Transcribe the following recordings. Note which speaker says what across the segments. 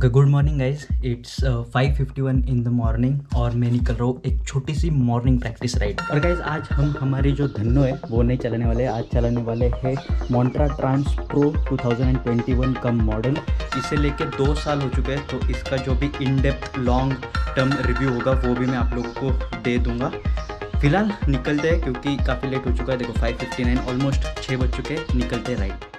Speaker 1: Okay good morning guys it's 5:51 in the morning और मैं निकल रहा हूँ एक छोटी सी मॉर्निंग प्रैक्टिस राइड और गाइज आज हम हमारी जो धनो है वो नहीं चलाने वाले आज चलाने वाले हैं मॉन्ट्रा ट्रांस प्रो वन का मॉडल इसे लेके दो साल हो चुके हैं तो इसका जो भी in depth long term review होगा वो भी मैं आप लोगों को दे दूँगा फिलहाल निकलते हैं क्योंकि काफ़ी लेट हो चुका है देखो 5:59 ऑलमोस्ट छः बज चुके निकलते राइट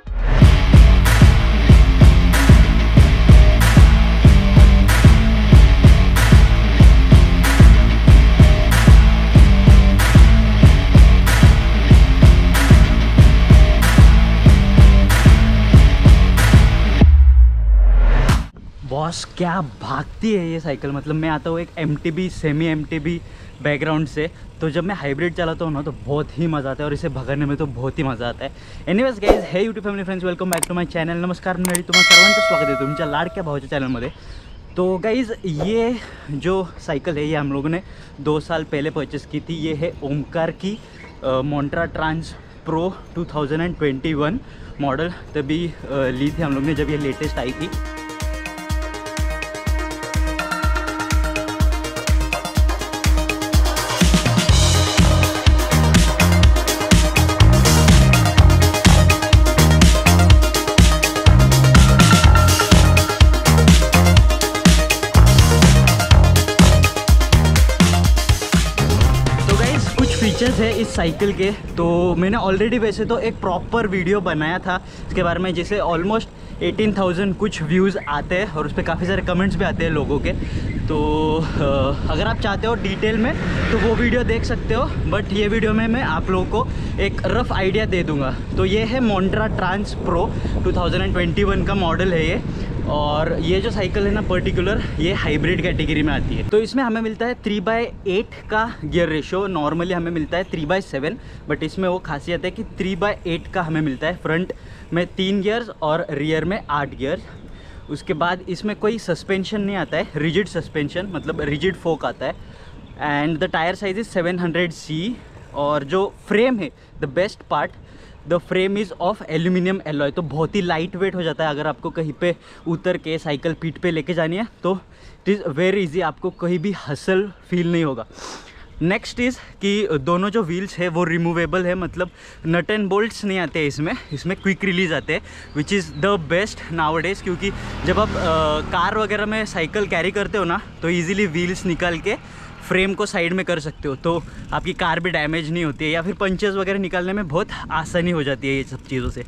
Speaker 1: बॉस क्या भागती है ये साइकिल मतलब मैं आता हूँ एक एम सेमी एम बैकग्राउंड से तो जब मैं हाइब्रिड चलाता हूँ ना तो बहुत ही मज़ा आता है और इसे भगड़ने में तो बहुत ही मज़ा आता है एनी वेज गाइज़ है YouTube family friends welcome back to my channel नमस्कार तुम्हारा सर्वान का स्वागत है आहे तुमच्या भाव चैनल में तो गाइज़ ये जो साइकिल है ये हम लोगों ने दो साल पहले परचेस की थी ये है ओमकार की Montra trans pro two model तभी ली थी हम लोग ने जब ये लेटेस्ट आई थी है इस साइकिल के तो मैंने ऑलरेडी वैसे तो एक प्रॉपर वीडियो बनाया था इसके बारे में जिसे ऑलमोस्ट 18,000 कुछ व्यूज़ आते हैं और उस पर काफ़ी सारे कमेंट्स भी आते हैं लोगों के तो अगर आप चाहते हो डिटेल में तो वो वीडियो देख सकते हो बट ये वीडियो में मैं आप लोगों को एक रफ़ आइडिया दे दूँगा तो ये है मोन्ट्रा ट्रांस प्रो 2021 का मॉडल है ये और ये जो साइकिल है ना पर्टिकुलर ये हाइब्रिड कैटेगरी में आती है तो इसमें हमें मिलता है थ्री बाई एट का गियर रेशो नॉर्मली हमें मिलता है थ्री बाय सेवन बट इसमें वो खासियत है कि थ्री बाई एट का हमें मिलता है फ्रंट में तीन गियर्स और रियर में आठ गियर्स उसके बाद इसमें कोई सस्पेंशन नहीं आता है रिजिड सस्पेंशन मतलब रिजिड फोक आता है and the tyre size is seven hundred C और जो फ्रेम है the best part the frame is of aluminium alloy तो बहुत ही लाइट वेट हो जाता है अगर आपको कहीं पे उतर के साइकिल पीठ पे लेके जानी है तो इट इज़ वेरी इजी आपको कहीं भी हसल फील नहीं होगा नेक्स्ट इज़ कि दोनों जो व्हील्स है वो रिमूवेबल है मतलब नट एंड बोल्ट्स नहीं आते हैं इसमें इसमें क्विक रिलीज आते हैं which is the best nowadays क्योंकि जब आप आ, कार वगैरह में साइकिल कैरी करते हो ना तो ईजिली व्हील्स निकाल के फ्रेम को साइड में कर सकते हो तो आपकी कार भी डैमेज नहीं होती है या फिर पंचर्स वगैरह निकालने में बहुत आसानी हो जाती है ये सब चीज़ों से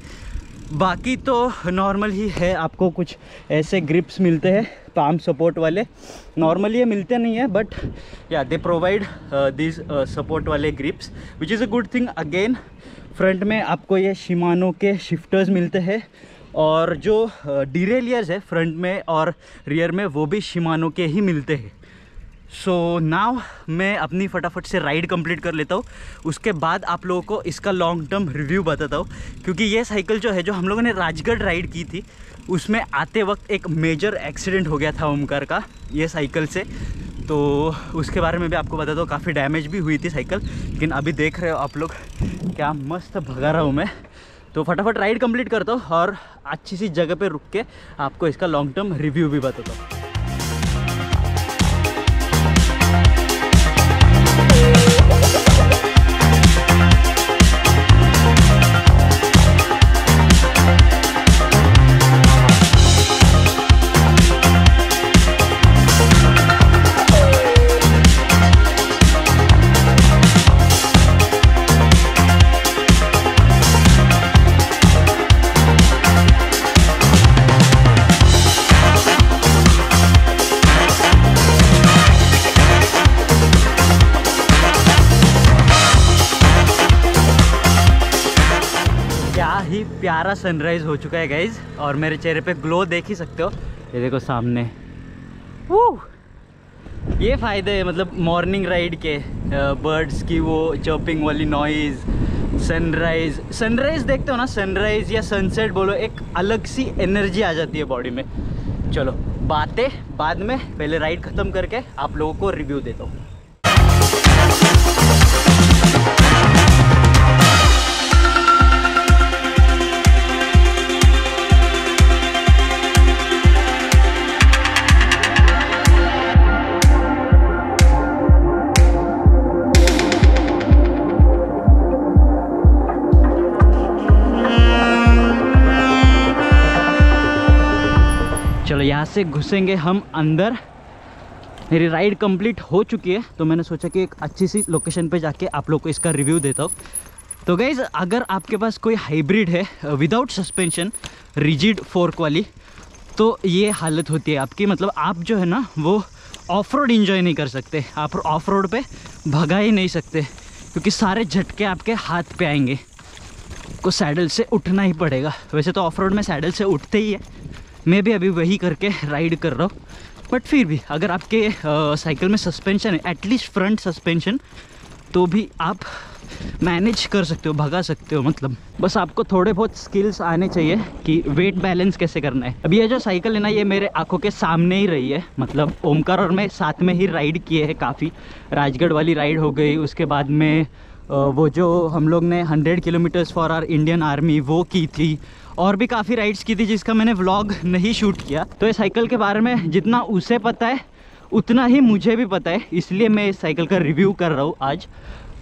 Speaker 1: बाकी तो नॉर्मल ही है आपको कुछ ऐसे ग्रिप्स मिलते हैं पाम सपोर्ट वाले नॉर्मली ये मिलते नहीं है बट या दे प्रोवाइड दिस सपोर्ट वाले grips which is a good thing again front में आपको ये शिमानो के शिफ्टर्स मिलते हैं और जो डीरेलियर्स uh, है फ्रंट में और रियर में वो भी शिमानो के ही मिलते हैं सो so, नाव मैं अपनी फटाफट से राइड कंप्लीट कर लेता हूँ उसके बाद आप लोगों को इसका लॉन्ग टर्म रिव्यू बताता हूँ क्योंकि ये साइकिल जो है जो हम लोगों ने राजगढ़ राइड की थी उसमें आते वक्त एक मेजर एक्सीडेंट हो गया था ओमकार का ये साइकिल से तो उसके बारे में भी आपको बताता हूँ काफ़ी डैमेज भी हुई थी साइकिल लेकिन अभी देख रहे हो आप लोग क्या मस्त भगा रहा हूँ मैं तो फटाफट राइड कम्प्लीट करता हूँ और अच्छी सी जगह पर रुक के आपको इसका लॉन्ग टर्म रिव्यू भी बताता हूँ क्या ही प्यारा सनराइज़ हो चुका है गाइज और मेरे चेहरे पे ग्लो देख ही सकते हो ये देखो सामने वो ये फ़ायदे है मतलब मॉर्निंग राइड के बर्ड्स की वो चर्पिंग वाली नॉइज़ सनराइज़ सनराइज़ देखते हो ना सनराइज़ या सनसेट बोलो एक अलग सी एनर्जी आ जाती है बॉडी में चलो बातें बाद में पहले राइड ख़त्म करके आप लोगों को रिव्यू देता हूँ से घुसेंगे हम अंदर मेरी राइड कंप्लीट हो चुकी है तो मैंने सोचा कि एक अच्छी सी लोकेशन पे जाके आप लोग को इसका रिव्यू देता हूँ तो गाइज़ अगर आपके पास कोई हाइब्रिड है विदाउट सस्पेंशन रिजिड फोर्क वाली तो ये हालत होती है आपकी मतलब आप जो है ना वो ऑफ रोड इन्जॉय नहीं कर सकते आप ऑफ रोड पर भगा ही नहीं सकते क्योंकि सारे झटके आपके हाथ पे आएंगे को सैडल से उठना ही पड़ेगा वैसे तो ऑफ रोड में सैडल से उठते ही है मैं भी अभी वही करके राइड कर रहा हूँ बट फिर भी अगर आपके साइकिल में सस्पेंशन है एटलीस्ट फ्रंट सस्पेंशन तो भी आप मैनेज कर सकते हो भगा सकते हो मतलब बस आपको थोड़े बहुत स्किल्स आने चाहिए कि वेट बैलेंस कैसे करना है अभी ये जो साइकिल है ना ये मेरे आंखों के सामने ही रही है मतलब ओमकार और मैं साथ में ही राइड किए हैं काफ़ी राजगढ़ वाली राइड हो गई उसके बाद में वो जो हम लोग ने 100 kilometres for our Indian army वो की थी और भी काफ़ी राइड्स की थी जिसका मैंने व्लॉग नहीं शूट किया तो ये साइकिल के बारे में जितना उसे पता है उतना ही मुझे भी पता है इसलिए मैं इस साइकिल का रिव्यू कर रहा हूँ आज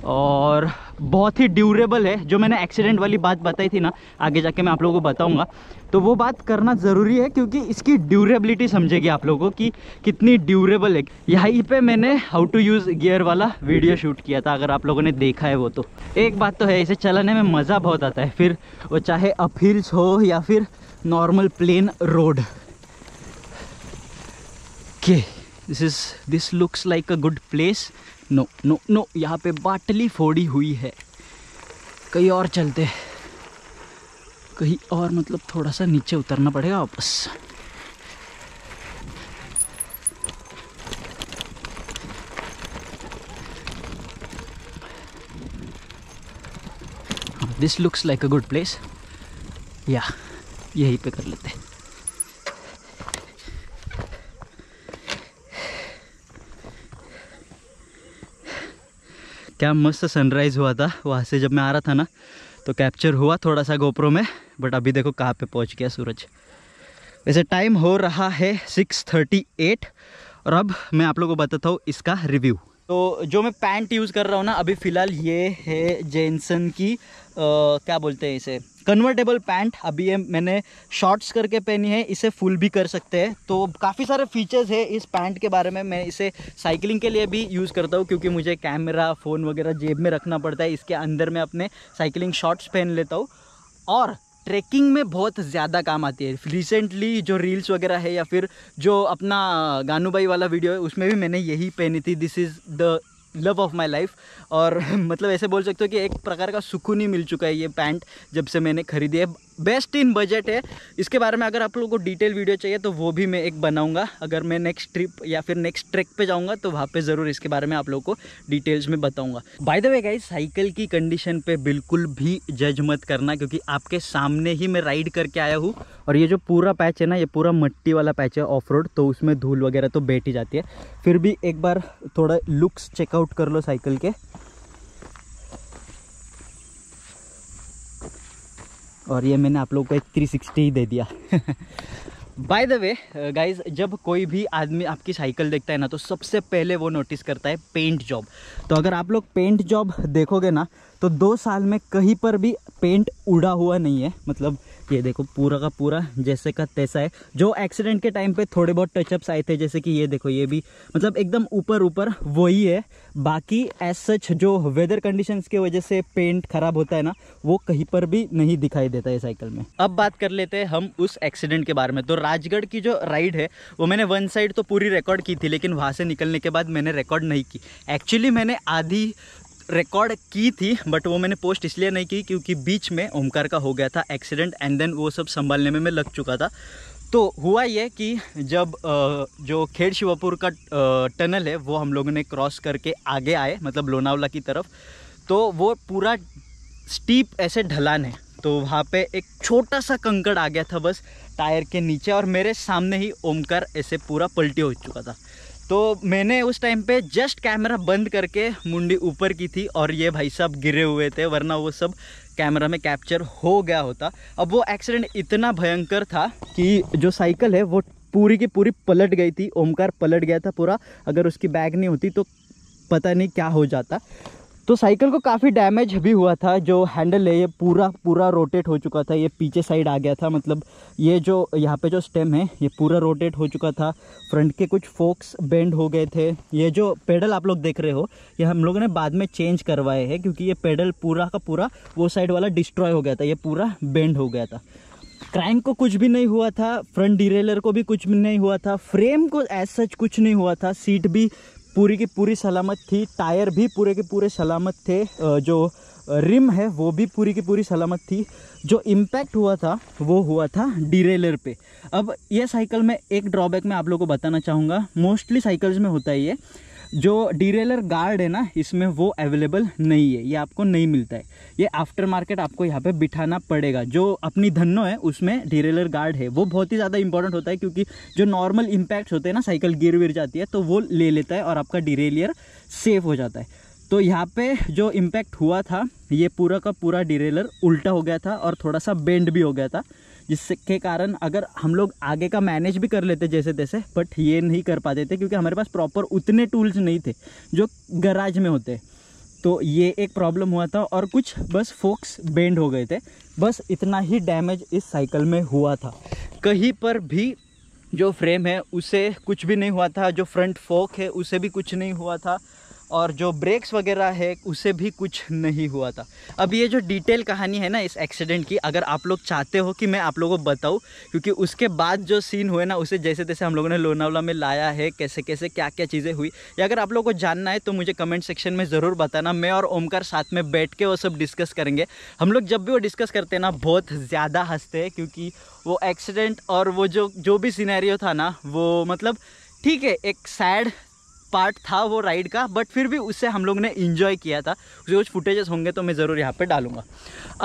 Speaker 1: और बहुत ही ड्यूरेबल है जो मैंने एक्सीडेंट वाली बात बताई थी ना आगे जाके मैं आप लोगों को बताऊंगा तो वो बात करना ज़रूरी है क्योंकि इसकी ड्यूरेबिलिटी समझेगी आप लोगों को कि कितनी ड्यूरेबल है यहीं पे मैंने हाउ टू यूज़ गियर वाला वीडियो शूट किया था अगर आप लोगों ने देखा है वो तो एक बात तो है इसे चलाने में मज़ा बहुत आता है फिर वो चाहे अपील्स हो या फिर नॉर्मल प्लेन रोड के this is this looks like a good place no no no यहाँ पे बाटली फोड़ी हुई है कहीं और चलते कहीं और मतलब थोड़ा सा नीचे उतरना पड़ेगा वापस this looks like a good place या यहीं पे कर लेते हैं क्या मस्त सनराइज़ हुआ था वहाँ से जब मैं आ रहा था ना तो कैप्चर हुआ थोड़ा सा गोप्रो में बट अभी देखो कहाँ पे पहुँच गया सूरज वैसे टाइम हो रहा है 6:38 और अब मैं आप लोगों को बताता हूँ इसका रिव्यू तो जो मैं पैंट यूज़ कर रहा हूँ ना अभी फ़िलहाल ये है जेनसन की आ, क्या बोलते हैं इसे कन्वर्टेबल पैंट अभी ये मैंने शॉर्ट्स करके पहनी है इसे फुल भी कर सकते हैं तो काफ़ी सारे फीचर्स है इस पैंट के बारे में मैं इसे साइकिलिंग के लिए भी यूज़ करता हूँ क्योंकि मुझे कैमरा फ़ोन वगैरह जेब में रखना पड़ता है इसके अंदर मैं अपने साइकिलिंग शॉर्ट्स पहन लेता हूँ और ट्रैकिंग में बहुत ज़्यादा काम आती है रिसेंटली जो रील्स वगैरह है या फिर जो अपना गानू भाई वाला वीडियो है उसमें भी मैंने यही पहनी थी this is the love of my life और मतलब ऐसे बोल सकते हो कि एक प्रकार का सुकून ही मिल चुका है ये पैंट जब से मैंने खरीदी है बेस्ट इन बजट है इसके बारे में अगर आप लोगों को डिटेल वीडियो चाहिए तो वो भी मैं एक बनाऊंगा अगर मैं नेक्स्ट ट्रिप या फिर नेक्स्ट ट्रैक पे जाऊंगा तो वहाँ पे ज़रूर इसके बारे में आप लोगों को डिटेल्स में बताऊंगा by the way guys cycle की कंडीशन पे बिल्कुल भी जज मत करना क्योंकि आपके सामने ही मैं राइड करके आया हूँ और ये जो पूरा पैच है ना ये पूरा मट्टी वाला पैच है ऑफ रोड तो उसमें धूल वगैरह तो बैठ ही जाती है फिर भी एक बार थोड़ा लुक्स चेकआउट कर लो साइकिल के और ये मैंने आप लोग को एक थ्री सिक्सटी ही दे दिया बाय द वे गाइज जब कोई भी आदमी आपकी साइकिल देखता है ना तो सबसे पहले वो नोटिस करता है पेंट जॉब तो अगर आप लोग पेंट जॉब देखोगे ना तो दो साल में कहीं पर भी पेंट उड़ा हुआ नहीं है मतलब ये देखो पूरा का पूरा जैसे का तैसा है जो एक्सीडेंट के टाइम पे थोड़े बहुत टचअप्स आए थे जैसे कि ये देखो ये भी मतलब एकदम ऊपर ऊपर वही है बाकी एज सच जो वेदर कंडीशंस के वजह से पेंट खराब होता है ना वो कहीं पर भी नहीं दिखाई देता है साइकिल में अब बात कर लेते हैं हम उस एक्सीडेंट के बारे में तो राजगढ़ की जो राइड है वो मैंने वन साइड तो पूरी रिकॉर्ड की थी लेकिन वहाँ से निकलने के बाद मैंने रिकॉर्ड नहीं की एक्चुअली मैंने आधी रिकॉर्ड की थी बट वो मैंने पोस्ट इसलिए नहीं की क्योंकि बीच में ओमकार का हो गया था एक्सीडेंट एंड देन वो सब संभालने में मैं लग चुका था तो हुआ ये कि जब जो खेड़ शिवापुर का टनल है वो हम लोगों ने क्रॉस करके आगे आए मतलब लोनावला की तरफ तो वो पूरा स्टीप ऐसे ढलान है तो वहाँ पे एक छोटा सा कंकड़ आ गया था बस टायर के नीचे और मेरे सामने ही ओमकार ऐसे पूरा पलटी हो चुका था तो मैंने उस टाइम पे जस्ट कैमरा बंद करके मुंडी ऊपर की थी और ये भाई साहब गिरे हुए थे वरना वो सब कैमरा में कैप्चर हो गया होता अब वो एक्सीडेंट इतना भयंकर था कि जो साइकिल है वो पूरी की पूरी पलट गई थी ओमकार पलट गया था पूरा अगर उसकी बैग नहीं होती तो पता नहीं क्या हो जाता तो साइकिल को काफ़ी डैमेज भी हुआ था जो हैंडल है ये पूरा पूरा रोटेट हो चुका था ये पीछे साइड आ गया था मतलब ये जो यहाँ पे जो स्टेम है ये पूरा रोटेट हो चुका था फ्रंट के कुछ फोक्स बेंड हो गए थे ये जो पेडल आप लोग देख रहे हो ये हम लोगों ने बाद में चेंज करवाए हैं क्योंकि ये पेडल पूरा का पूरा वो साइड वाला डिस्ट्रॉय हो गया था ये पूरा बेंड हो गया था क्रैंक को कुछ भी नहीं हुआ था फ्रंट डिरेलर को भी कुछ भी नहीं हुआ था फ्रेम को एज सच कुछ नहीं हुआ था सीट भी पूरी की पूरी सलामत थी टायर भी पूरे के पूरे सलामत थे जो रिम है वो भी पूरी की पूरी सलामत थी जो इम्पैक्ट हुआ था वो हुआ था डीरेलर पे अब ये साइकिल में एक ड्रॉबैक मैं आप लोगों को बताना चाहूँगा मोस्टली साइकिल्स में होता ही है जो डीरेलर गार्ड है ना इसमें वो अवेलेबल नहीं है ये आपको नहीं मिलता है ये आफ्टर मार्केट आपको यहाँ पे बिठाना पड़ेगा जो अपनी धनो है उसमें डीरेलर गार्ड है वो बहुत ही ज़्यादा इंपॉर्टेंट होता है क्योंकि जो नॉर्मल इम्पैक्ट होते हैं ना साइकिल गिर विर जाती है तो वो ले लेता है और आपका डीरेलियर सेफ हो जाता है तो यहाँ पे जो इम्पैक्ट हुआ था ये पूरा का पूरा डिरेलर उल्टा हो गया था और थोड़ा सा बेंड भी हो गया था जिसके कारण अगर हम लोग आगे का मैनेज भी कर लेते जैसे तैसे बट ये नहीं कर पाते थे क्योंकि हमारे पास प्रॉपर उतने टूल्स नहीं थे जो गराज में होते तो ये एक प्रॉब्लम हुआ था और कुछ बस फोक्स बेंड हो गए थे बस इतना ही डैमेज इस साइकिल में हुआ था कहीं पर भी जो फ्रेम है उसे कुछ भी नहीं हुआ था जो फ्रंट फोक है उसे भी कुछ नहीं हुआ था और जो ब्रेक्स वगैरह है उसे भी कुछ नहीं हुआ था अब ये जो डिटेल कहानी है ना इस एक्सीडेंट की अगर आप लोग चाहते हो कि मैं आप लोगों को बताऊँ क्योंकि उसके बाद जो सीन हुए ना उसे जैसे तैसे हम लोगों ने लोनावला में लाया है कैसे कैसे क्या क्या चीज़ें हुई या अगर आप लोगों को जानना है तो मुझे कमेंट सेक्शन में ज़रूर बताना मैं और ओमकार साथ में बैठ के वो सब डिस्कस करेंगे हम लोग जब भी वो डिस्कस करते हैं ना बहुत ज़्यादा हंसते हैं क्योंकि वो एक्सीडेंट और वो जो जो भी सिनेरियो था ना वो मतलब ठीक है एक सैड पार्ट था वो राइड का बट फिर भी उससे हम लोग ने इन्जॉय किया था जो कुछ फुटेजेस होंगे तो मैं ज़रूर यहाँ पर डालूंगा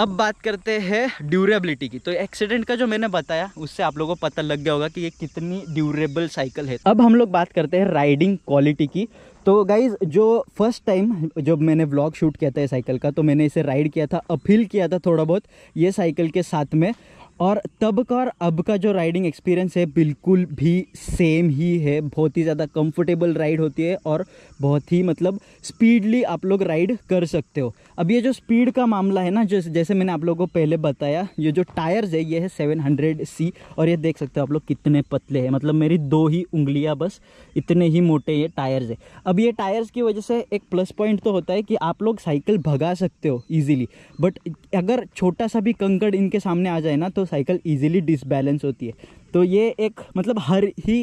Speaker 1: अब बात करते हैं ड्यूरेबिलिटी की तो एक्सीडेंट का जो मैंने बताया उससे आप लोगों को पता लग गया होगा कि ये कितनी ड्यूरेबल साइकिल है अब हम लोग बात करते हैं राइडिंग क्वालिटी की तो गाइज़ जो फर्स्ट टाइम जब मैंने ब्लॉग शूट किया था ये साइकिल का तो मैंने इसे राइड किया था अपील किया था थोड़ा बहुत ये साइकिल के साथ में और तब का और अब का जो राइडिंग एक्सपीरियंस है बिल्कुल भी सेम ही है बहुत ही ज़्यादा कंफर्टेबल राइड होती है और बहुत ही मतलब स्पीडली आप लोग राइड कर सकते हो अब ये जो स्पीड का मामला है ना जैसे जैसे मैंने आप लोगों को पहले बताया ये जो टायर्स है ये है सेवन हंड्रेड सी और ये देख सकते हो आप लोग कितने पतले हैं मतलब मेरी दो ही उंगलियाँ बस इतने ही मोटे ये टायर्स है अब ये टायर्स की वजह से एक प्लस पॉइंट तो होता है कि आप लोग साइकिल भगा सकते हो ईजिली बट अगर छोटा सा भी कंकड़ इनके सामने आ जाए ना तो साइकिल ईजिली डिसबैलेंस होती है तो ये एक मतलब हर ही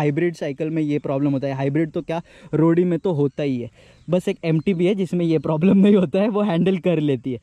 Speaker 1: हाइब्रिड साइकिल में ये प्रॉब्लम होता है हाइब्रिड तो क्या रोडी में तो होता ही है बस एक एम है जिसमें ये प्रॉब्लम नहीं होता है वो हैंडल कर लेती है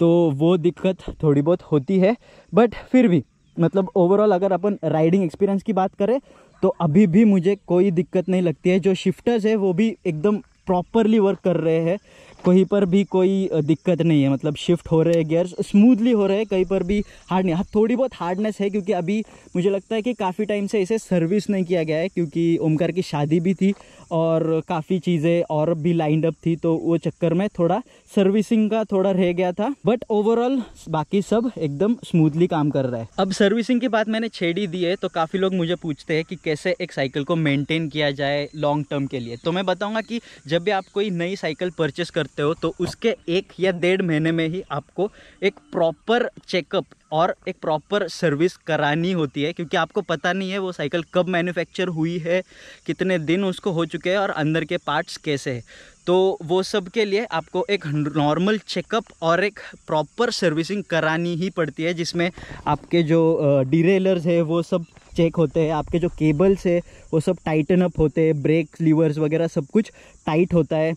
Speaker 1: तो वो दिक्कत थोड़ी बहुत होती है बट फिर भी मतलब ओवरऑल अगर अपन राइडिंग एक्सपीरियंस की बात करें तो अभी भी मुझे कोई दिक्कत नहीं लगती है जो शिफ्टर्स है वो भी एकदम प्रॉपरली वर्क कर रहे हैं कहीं पर भी कोई दिक्कत नहीं है मतलब शिफ्ट हो रहे हैं गियर्स स्मूथली हो रहे हैं कहीं पर भी हार्ड नहीं हाँ थोड़ी बहुत हार्डनेस है क्योंकि अभी मुझे लगता है कि काफ़ी टाइम से इसे सर्विस नहीं किया गया है क्योंकि ओमकार की शादी भी थी और काफ़ी चीज़ें और भी लाइंड अप थी तो वो चक्कर में थोड़ा सर्विसिंग का थोड़ा रह गया था बट ओवरऑल बाकी सब एकदम स्मूथली काम कर रहा है अब सर्विसिंग की बात मैंने छेड़ी दी है तो काफ़ी लोग मुझे पूछते हैं कि कैसे एक साइकिल को मेनटेन किया जाए लॉन्ग टर्म के लिए तो मैं बताऊँगा कि जब भी आप कोई नई साइकिल परचेस करते करते हो तो उसके एक या डेढ़ महीने में ही आपको एक प्रॉपर चेकअप और एक प्रॉपर सर्विस करानी होती है क्योंकि आपको पता नहीं है वो साइकिल कब मैन्युफैक्चर हुई है कितने दिन उसको हो चुके हैं और अंदर के पार्ट्स कैसे हैं तो वो सब के लिए आपको एक नॉर्मल चेकअप और एक प्रॉपर सर्विसिंग करानी ही पड़ती है जिसमें आपके जो डिरेलर्स है वो सब चेक होते हैं आपके जो केबल्स है वो सब टाइटन अप होते हैं ब्रेक लीवर्स वगैरह सब कुछ टाइट होता है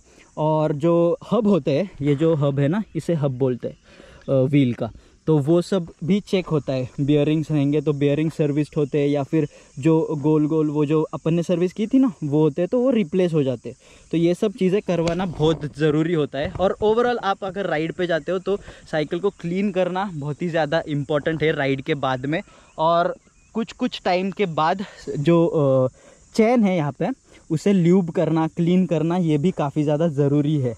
Speaker 1: और जो हब होते हैं ये जो हब है ना इसे हब बोलते हैं व्हील का तो वो सब भी चेक होता है बियरिंग्स रहेंगे तो बियरिंग सर्विस्ड होते हैं या फिर जो गोल गोल वो जो अपन ने सर्विस की थी ना वो होते हैं तो वो रिप्लेस हो जाते हैं तो ये सब चीज़ें करवाना बहुत ज़रूरी होता है और ओवरऑल आप अगर राइड पे जाते हो तो साइकिल को क्लीन करना बहुत ही ज़्यादा इम्पॉर्टेंट है राइड के बाद में और कुछ कुछ टाइम के बाद जो चैन है यहाँ पे उसे ल्यूब करना क्लीन करना ये भी काफ़ी ज़्यादा ज़रूरी है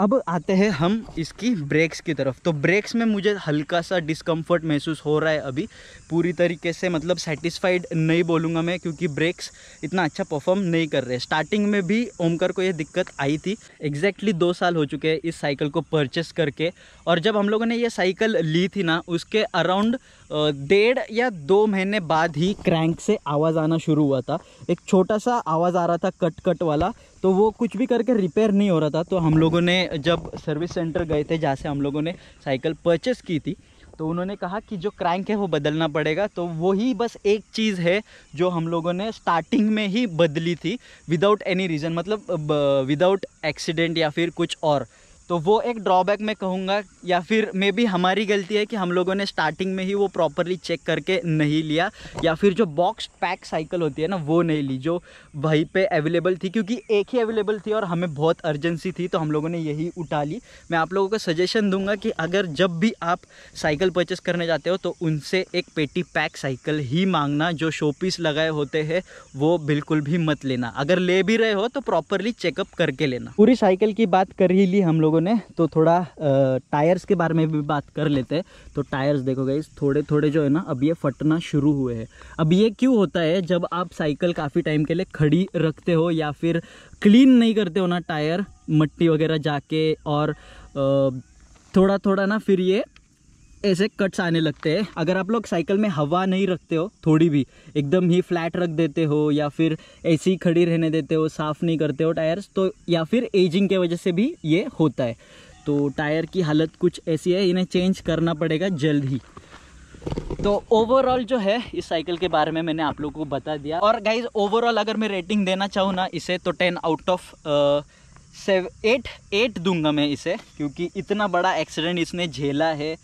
Speaker 1: अब आते हैं हम इसकी ब्रेक्स की तरफ तो ब्रेक्स में मुझे हल्का सा डिस्कम्फर्ट महसूस हो रहा है अभी पूरी तरीके से मतलब सेटिस्फाइड नहीं बोलूँगा मैं क्योंकि ब्रेक्स इतना अच्छा परफॉर्म नहीं कर रहे स्टार्टिंग में भी ओमकर को ये दिक्कत आई थी एग्जैक्टली दो साल हो चुके हैं इस साइकिल को परचेस करके और जब हम लोगों ने ये साइकिल ली थी ना उसके अराउंड डेढ़ या दो महीने बाद ही क्रैंक से आवाज़ आना शुरू हुआ था एक छोटा सा आवाज़ आ रहा था कट कट वाला तो वो कुछ भी करके रिपेयर नहीं हो रहा था तो हम लोगों ने जब सर्विस सेंटर गए थे जहाँ से हम लोगों ने साइकिल परचेस की थी तो उन्होंने कहा कि जो क्रैंक है वो बदलना पड़ेगा तो वही बस एक चीज़ है जो हम लोगों ने स्टार्टिंग में ही बदली थी विदाउट एनी रीज़न मतलब विदाउट एक्सीडेंट या फिर कुछ और तो वो एक ड्रॉबैक मैं कहूँगा या फिर मे भी हमारी गलती है कि हम लोगों ने स्टार्टिंग में ही वो प्रॉपरली चेक करके नहीं लिया या फिर जो बॉक्स पैक साइकिल होती है ना वो नहीं ली जो वहीं पे अवेलेबल थी क्योंकि एक ही अवेलेबल थी और हमें बहुत अर्जेंसी थी तो हम लोगों ने यही उठा ली मैं आप लोगों को सजेशन दूंगा कि अगर जब भी आप साइकिल परचेस करने जाते हो तो उनसे एक पेटी पैक साइकिल ही मांगना जो शोपीस लगाए होते हैं वो बिल्कुल भी मत लेना अगर ले भी रहे हो तो प्रॉपरली चेकअप करके लेना पूरी साइकिल की बात कर ही ली हम लोगों लोगों ने तो थोड़ा टायर्स के बारे में भी बात कर लेते हैं तो टायर्स देखो गई थोड़े थोड़े जो है ना अब ये फटना शुरू हुए हैं अब ये क्यों होता है जब आप साइकिल काफ़ी टाइम के लिए खड़ी रखते हो या फिर क्लीन नहीं करते हो ना टायर मट्टी वगैरह जाके और थोड़ा थोड़ा ना फिर ये ऐसे कट्स आने लगते हैं अगर आप लोग साइकिल में हवा नहीं रखते हो थोड़ी भी एकदम ही फ्लैट रख देते हो या फिर ऐसी खड़ी रहने देते हो साफ़ नहीं करते हो टायर्स तो या फिर एजिंग के वजह से भी ये होता है तो टायर की हालत कुछ ऐसी है इन्हें चेंज करना पड़ेगा जल्द ही तो ओवरऑल जो है इस साइकिल के बारे में मैंने आप लोगों को बता दिया और गाइज ओवरऑल अगर मैं रेटिंग देना चाहूँ ना इसे तो टेन आउट ऑफ सेव एट एट दूंगा मैं इसे क्योंकि इतना बड़ा एक्सीडेंट इसने झेला है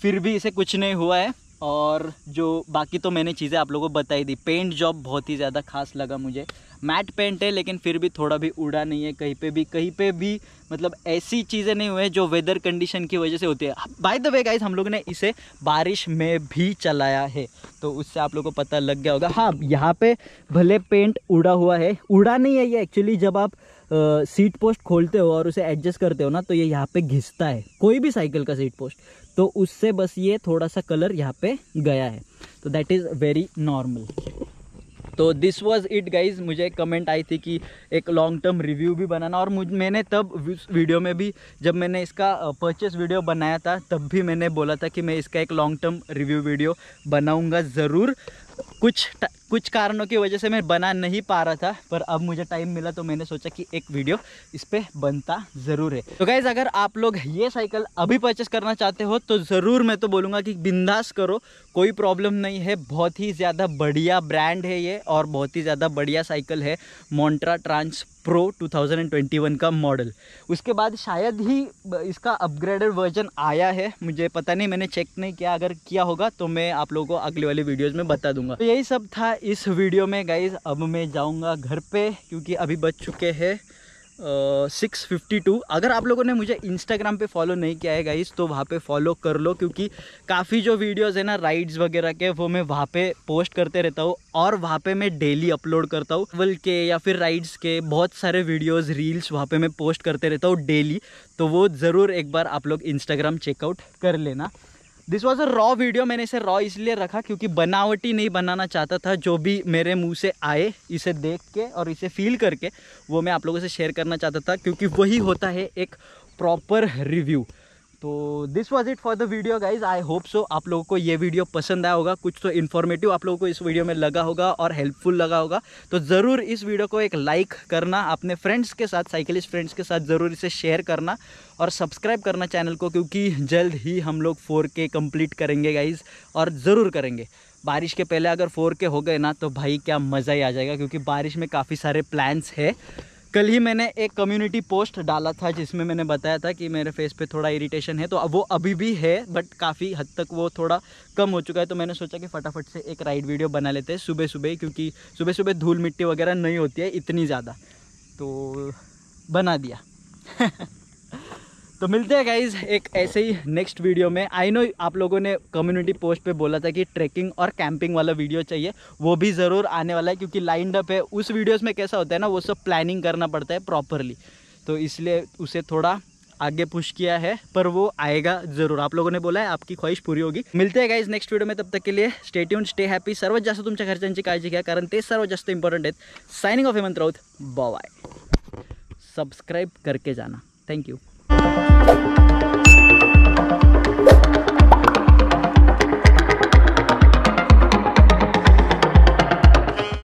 Speaker 1: फिर भी इसे कुछ नहीं हुआ है और जो बाकी तो मैंने चीज़ें आप लोगों को बताई दी पेंट जॉब बहुत ही ज़्यादा खास लगा मुझे मैट पेंट है लेकिन फिर भी थोड़ा भी उड़ा नहीं है कहीं पे भी कहीं पे भी मतलब ऐसी चीज़ें नहीं हुई हैं जो वेदर कंडीशन की वजह से होती है बाय द वे गाइज हम लोग ने इसे बारिश में भी चलाया है तो उससे आप लोग को पता लग गया होगा हाँ यहाँ पे भले पेंट उड़ा हुआ है उड़ा नहीं है ये एक्चुअली जब आप सीट पोस्ट खोलते हो और उसे एडजस्ट करते हो ना तो ये यहाँ पे घिसता है कोई भी साइकिल का सीट पोस्ट तो उससे बस ये थोड़ा सा कलर यहाँ पे गया है तो दैट इज़ वेरी नॉर्मल तो दिस वॉज इट गाइज मुझे कमेंट आई थी कि एक लॉन्ग टर्म रिव्यू भी बनाना और मुझ मैंने तब वीडियो में भी जब मैंने इसका परचेस वीडियो बनाया था तब भी मैंने बोला था कि मैं इसका एक लॉन्ग टर्म रिव्यू वीडियो बनाऊंगा ज़रूर कुछ कुछ कारणों की वजह से मैं बना नहीं पा रहा था पर अब मुझे टाइम मिला तो मैंने सोचा कि एक वीडियो इस पर बनता ज़रूर है तो गाइज़ अगर आप लोग ये साइकिल अभी परचेस करना चाहते हो तो ज़रूर मैं तो बोलूँगा कि बिंदास करो कोई प्रॉब्लम नहीं है बहुत ही ज़्यादा बढ़िया ब्रांड है ये और बहुत ही ज़्यादा बढ़िया साइकिल है मोन्ट्रा ट्रांस प्रो 2021 का मॉडल उसके बाद शायद ही इसका अपग्रेडेड वर्जन आया है मुझे पता नहीं मैंने चेक नहीं किया अगर किया होगा तो मैं आप लोगों को अगले वाले वीडियोस में बता दूंगा तो यही सब था इस वीडियो में गाइज अब मैं जाऊँगा घर पे क्योंकि अभी बच चुके हैं सिक्स फिफ्टी टू अगर आप लोगों ने मुझे इंस्टाग्राम पे फॉलो नहीं किया है गाइज़ तो वहाँ पे फॉलो कर लो क्योंकि काफ़ी जो वीडियोस है ना राइड्स वगैरह के वो मैं वहाँ पे पोस्ट करते रहता हूँ और वहाँ पे मैं डेली अपलोड करता हूँ ट्रेवल के या फिर राइड्स के बहुत सारे वीडियोज़ रील्स वहाँ पर मैं पोस्ट करते रहता हूँ डेली तो वो ज़रूर एक बार आप लोग इंस्टाग्राम चेकआउट कर लेना this was a raw video मैंने इसे रॉ इसलिए रखा क्योंकि बनावटी नहीं बनाना चाहता था जो भी मेरे मुंह से आए इसे देख के और इसे फील करके वो मैं आप लोगों से शेयर करना चाहता था क्योंकि वही होता है एक प्रॉपर रिव्यू तो this was it for the video guys I hope so आप लोगों को ये वीडियो पसंद आया होगा कुछ तो इन्फॉर्मेटिव आप लोगों को इस वीडियो में लगा होगा और हेल्पफुल लगा होगा तो ज़रूर इस वीडियो को एक लाइक करना अपने फ्रेंड्स के साथ साइकिलिस्ट फ्रेंड्स के साथ ज़रूर इसे शेयर करना और सब्सक्राइब करना चैनल को क्योंकि जल्द ही हम लोग फोर के कम्प्लीट करेंगे गाइज़ और ज़रूर करेंगे बारिश के पहले अगर फोर के हो गए ना तो भाई क्या मज़ा ही आ जाएगा क्योंकि बारिश में काफ़ी सारे प्लान्स है कल ही मैंने एक कम्युनिटी पोस्ट डाला था जिसमें मैंने बताया था कि मेरे फेस पे थोड़ा इरिटेशन है तो अब वो अभी भी है बट काफ़ी हद तक वो थोड़ा कम हो चुका है तो मैंने सोचा कि फटाफट से एक राइड वीडियो बना लेते हैं सुबह सुबह क्योंकि सुबह सुबह धूल मिट्टी वगैरह नहीं होती है इतनी ज़्यादा तो बना दिया तो मिलते हैं गाइज एक ऐसे ही नेक्स्ट वीडियो में आई नो आप लोगों ने कम्युनिटी पोस्ट पे बोला था कि ट्रैकिंग और कैंपिंग वाला वीडियो चाहिए वो भी ज़रूर आने वाला है क्योंकि लाइंड अप है उस वीडियोस में कैसा होता है ना वो सब प्लानिंग करना पड़ता है प्रॉपरली तो इसलिए उसे थोड़ा आगे पुश किया है पर वो आएगा जरूर आप लोगों ने बोला है आपकी ख्वाहिश पूरी होगी मिलते हैं गाइज नेक्स्ट वीडियो में तब तक के लिए ट्यून स्टे हैप्पी सर्वात जास्त घर की काजी क्या कारण ते सर्व जास्त इम्पॉर्टंट है signing off Hemant Raut bye subscribe करके जाना थैंक Bye.